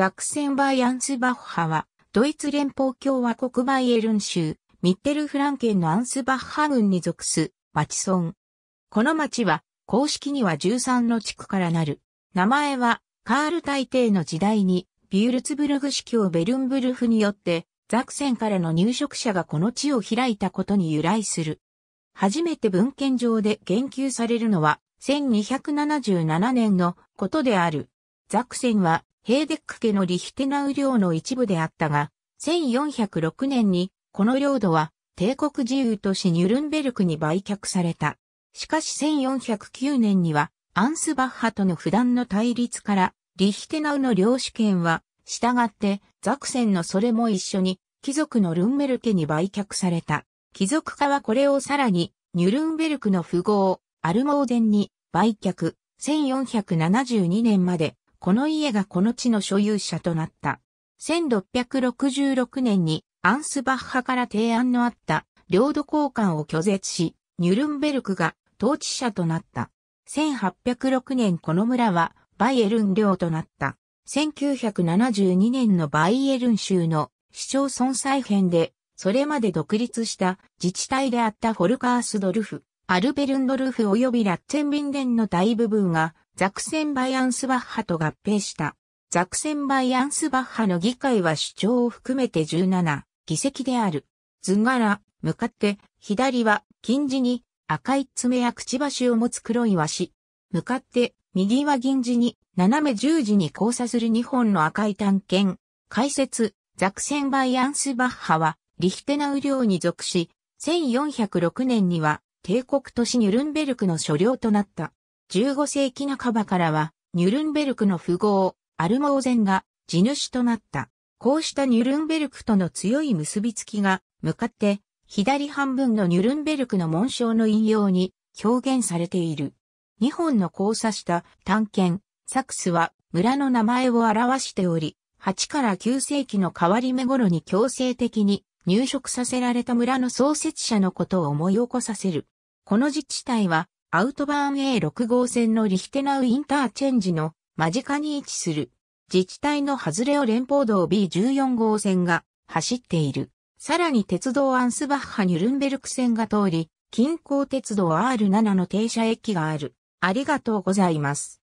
ザクセンバイアンスバッハは、ドイツ連邦共和国バイエルン州、ミッテルフランケンのアンスバッハ郡に属す、町村。この町は、公式には13の地区からなる。名前は、カール大帝の時代に、ビュールツブルグ司教ベルンブルフによって、ザクセンからの入植者がこの地を開いたことに由来する。初めて文献上で言及されるのは、1277年のことである。ザクセンは、ヘーデック家のリヒテナウ領の一部であったが、1406年にこの領土は帝国自由都市ニュルンベルクに売却された。しかし1409年にはアンスバッハとの不断の対立からリヒテナウの領主権は従ってザクセンのそれも一緒に貴族のルンベル家に売却された。貴族家はこれをさらにニュルンベルクの富豪アルモーデンに売却1472年までこの家がこの地の所有者となった。1666年にアンスバッハから提案のあった領土交換を拒絶し、ニュルンベルクが統治者となった。1806年この村はバイエルン領となった。1972年のバイエルン州の市町村再編で、それまで独立した自治体であったフォルカースドルフ、アルベルンドルフ及びラッツェンビンデンの大部分がザクセンバイアンスバッハと合併した。ザクセンバイアンスバッハの議会は主張を含めて17議席である。図柄、向かって、左は金字に赤い爪やくちばしを持つ黒い和紙。向かって、右は銀字に斜め十字に交差する2本の赤い探検。解説、ザクセンバイアンスバッハは、リヒテナウ領に属し、1406年には、帝国都市ニュルンベルクの所領となった。15世紀半ばからは、ニュルンベルクの富豪、アルモーゼンが地主となった。こうしたニュルンベルクとの強い結びつきが、向かって、左半分のニュルンベルクの紋章の引用に表現されている。日本の交差した探検、サクスは村の名前を表しており、8から9世紀の変わり目頃に強制的に入植させられた村の創設者のことを思い起こさせる。この自治体はアウトバーン A6 号線のリヒテナウインターチェンジの間近に位置する自治体の外れを連邦道 B14 号線が走っている。さらに鉄道アンスバッハニュルンベルク線が通り、近郊鉄道 R7 の停車駅がある。ありがとうございます。